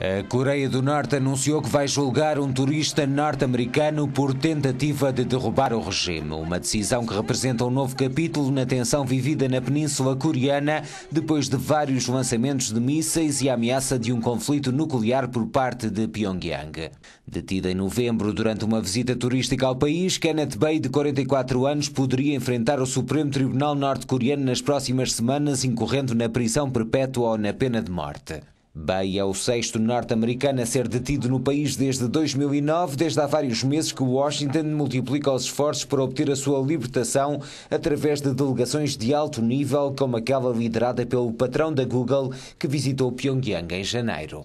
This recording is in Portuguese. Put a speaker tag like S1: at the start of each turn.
S1: A Coreia do Norte anunciou que vai julgar um turista norte-americano por tentativa de derrubar o regime, uma decisão que representa um novo capítulo na tensão vivida na Península Coreana depois de vários lançamentos de mísseis e a ameaça de um conflito nuclear por parte de Pyongyang. Detida em novembro durante uma visita turística ao país, Kenneth Bay, de 44 anos, poderia enfrentar o Supremo Tribunal Norte-Coreano nas próximas semanas, incorrendo na prisão perpétua ou na pena de morte. Bay é o sexto norte-americano a ser detido no país desde 2009, desde há vários meses que Washington multiplica os esforços para obter a sua libertação através de delegações de alto nível, como aquela liderada pelo patrão da Google que visitou Pyongyang em janeiro.